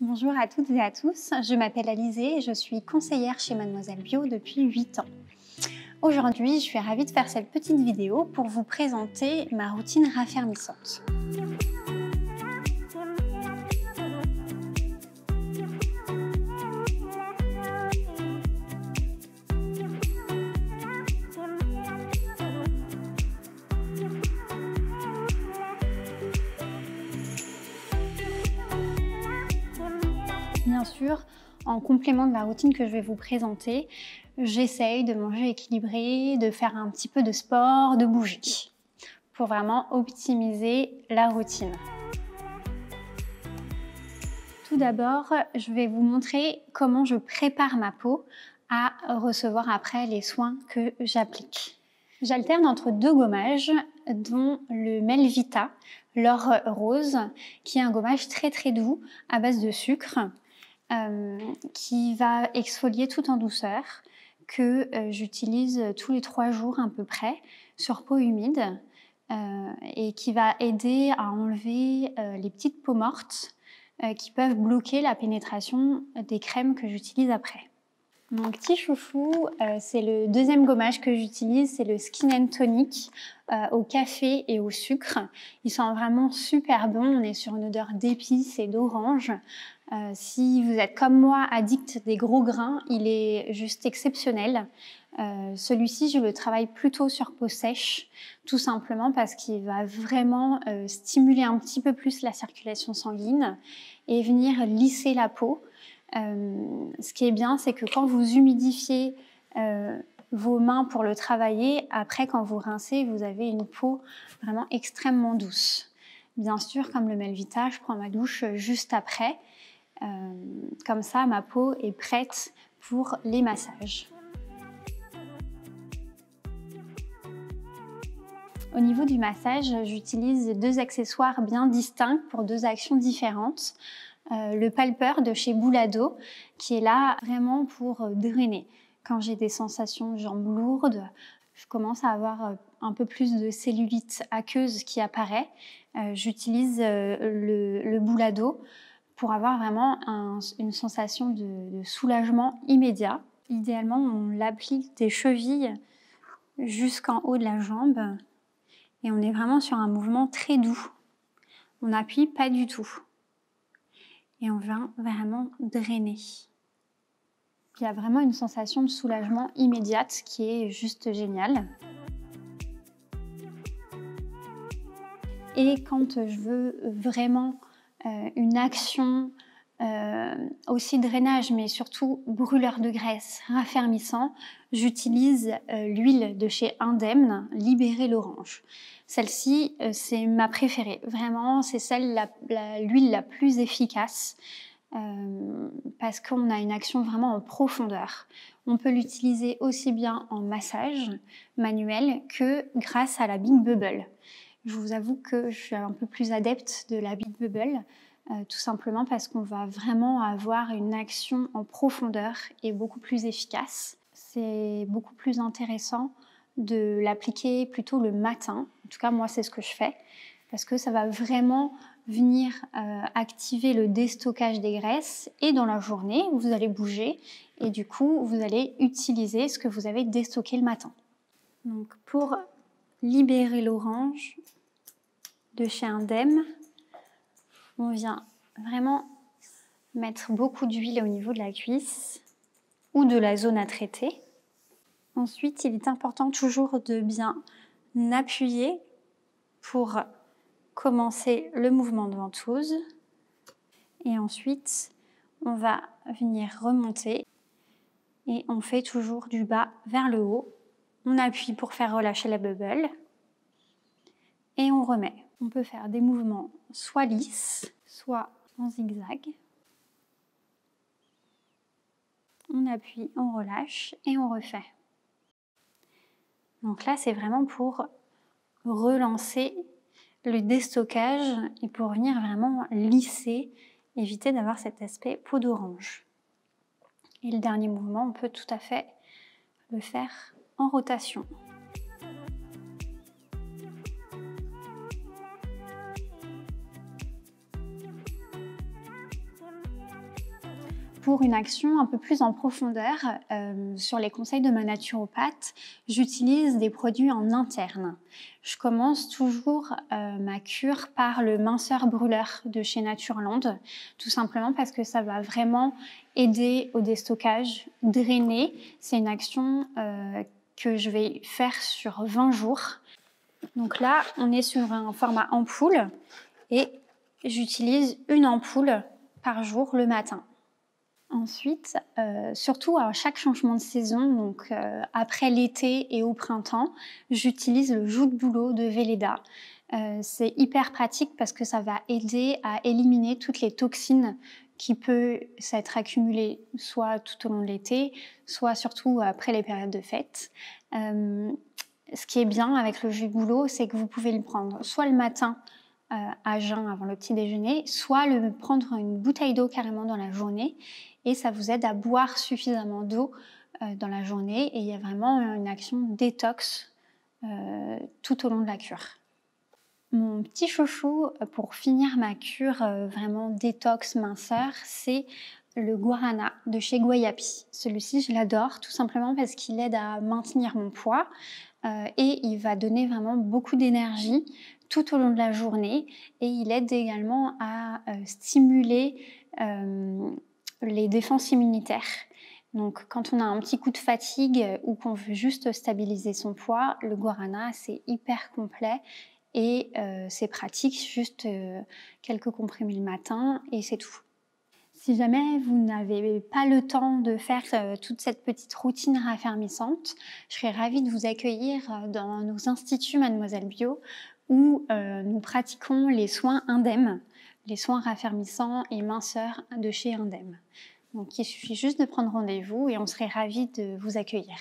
Bonjour à toutes et à tous, je m'appelle Alizée et je suis conseillère chez Mademoiselle Bio depuis 8 ans. Aujourd'hui, je suis ravie de faire cette petite vidéo pour vous présenter ma routine raffermissante. bien sûr, en complément de la routine que je vais vous présenter, j'essaye de manger équilibré, de faire un petit peu de sport, de bouger, pour vraiment optimiser la routine. Tout d'abord, je vais vous montrer comment je prépare ma peau à recevoir après les soins que j'applique. J'alterne entre deux gommages, dont le Melvita, l'or rose, qui est un gommage très très doux à base de sucre euh, qui va exfolier tout en douceur, que euh, j'utilise tous les trois jours à peu près sur peau humide euh, et qui va aider à enlever les petites peaux mortes qui peuvent bloquer la pénétration des crèmes que j'utilise après. Mon petit chouchou, c'est le deuxième gommage que j'utilise, c'est le Skin and Tonic au café et au sucre. Il sent vraiment super bon, on est sur une odeur d'épices et d'orange. Euh, si vous êtes comme moi addict des gros grains, il est juste exceptionnel. Euh, celui-ci, je le travaille plutôt sur peau sèche, tout simplement parce qu'il va vraiment euh, stimuler un petit peu plus la circulation sanguine et venir lisser la peau. ce qui est bien, c'est que quand vous humidifiez vos mains pour le travailler, après quand vous rincez, vous avez une peau vraiment extrêmement douce. Bien sûr, comme le Melvita, je prends ma douche juste après. Euh, comme ça, ma peau est prête pour les massages. Au niveau du massage, j'utilise deux accessoires bien distincts pour deux actions différentes. Euh, le palpeur de chez Boulado, qui est là vraiment pour drainer. Quand j'ai des sensations de jambes lourdes, je commence à avoir un peu plus de cellulite aqueuse qui apparaît. Euh, j'utilise le, le Boulado pour avoir vraiment une sensation de, soulagement immédiat. Idéalement, on l'applique des chevilles jusqu'en haut de la jambe et on est vraiment sur un mouvement très doux. On n'appuie pas du tout. Et on vient vraiment drainer. Il y a vraiment une sensation de soulagement immédiate qui est juste géniale. Et quand je veux vraiment euh, une action euh, aussi drainage, mais surtout brûleur de graisse, raffermissant, j'utilise euh, l'huile de chez Indemne, Libérer l'Orange. Celle-ci, euh, c'est ma préférée. Vraiment, c'est celle l'huile la, la, plus efficace parce qu'on a une action vraiment en profondeur. On peut l'utiliser aussi bien en massage manuel que grâce à la Big Bubble je vous avoue que je suis un peu plus adepte de la Big Bubble, euh, tout simplement parce qu'on va vraiment avoir une action en profondeur et beaucoup plus efficace. C'est beaucoup plus intéressant de l'appliquer plutôt le matin. En tout cas, moi, c'est ce que je fais, parce que ça va vraiment venir euh, activer le déstockage des graisses et dans la journée, vous allez bouger et du coup, vous allez utiliser ce que vous avez déstocké le matin. Donc pour libérer l'orange de chez Indem. On vient vraiment mettre beaucoup d'huile au niveau de la cuisse ou de la zone à traiter. Ensuite, il est important toujours de bien appuyer pour commencer le mouvement de ventouse. Et ensuite, on va venir remonter et on fait toujours du bas vers le haut on appuie pour faire relâcher la bubble. Et on remet. On peut faire des mouvements soit lisses, soit en zigzag. On appuie, on relâche et on refait. Donc là, c'est vraiment pour relancer le déstockage et pour venir vraiment lisser, éviter d'avoir cet aspect peau d'orange. Et le dernier mouvement, on peut tout à fait le faire rotation. pour une action un peu plus en profondeur euh, sur les conseils de ma naturopathe, j'utilise des produits en interne. Je commence toujours euh, ma cure par le minceur brûleur de chez Natureland, tout simplement parce que ça va vraiment aider au déstockage, drainer. C'est une action euh, que je vais faire sur 20 jours. Donc là, on est sur un format ampoule et j'utilise une ampoule par jour le matin. Ensuite, euh, surtout à chaque changement de saison, donc euh, après l'été et au printemps, j'utilise le joug de boulot de Véleda. Euh, c'est hyper pratique parce que ça va aider à éliminer toutes les toxines qui peut s'être accumulé soit tout au long de l'été, soit surtout après les périodes de fêtes. Euh, ce qui est bien avec le jus de c'est que vous pouvez le prendre soit le matin euh, à jeun avant le petit déjeuner, soit le prendre une bouteille d'eau carrément dans la journée, et ça vous aide à boire suffisamment d'eau euh, dans la journée, et il y a vraiment une action détox tout au long de la cure. Mon petit chouchou euh, pour finir ma cure euh, vraiment détox minceur, c'est le guarana de chez Guayapi. Celui-ci, je l'adore tout simplement parce qu'il aide à maintenir mon poids euh, et il va donner vraiment beaucoup d'énergie tout au long de la journée et il aide également à stimuler les défenses immunitaires. Donc quand on a un petit coup de fatigue ou qu'on veut juste stabiliser son poids, le guarana c'est hyper complet et euh, c'est pratique, juste euh, quelques comprimés le matin et c'est tout. Si jamais vous n'avez pas le temps de faire euh, toute cette petite routine raffermissante, je serais ravie de vous accueillir dans nos instituts Mademoiselle Bio où nous pratiquons les soins indemnes, les soins raffermissants et minceurs de chez Indem. Donc il suffit juste de prendre rendez-vous et on serait ravis de vous accueillir.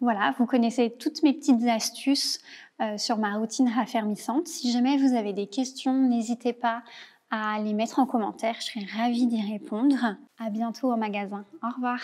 Voilà, vous connaissez toutes mes petites astuces euh, sur ma routine raffermissante. Si jamais vous avez des questions, n'hésitez pas à les mettre en commentaire. Je serai ravie d'y répondre. À bientôt au magasin. Au revoir.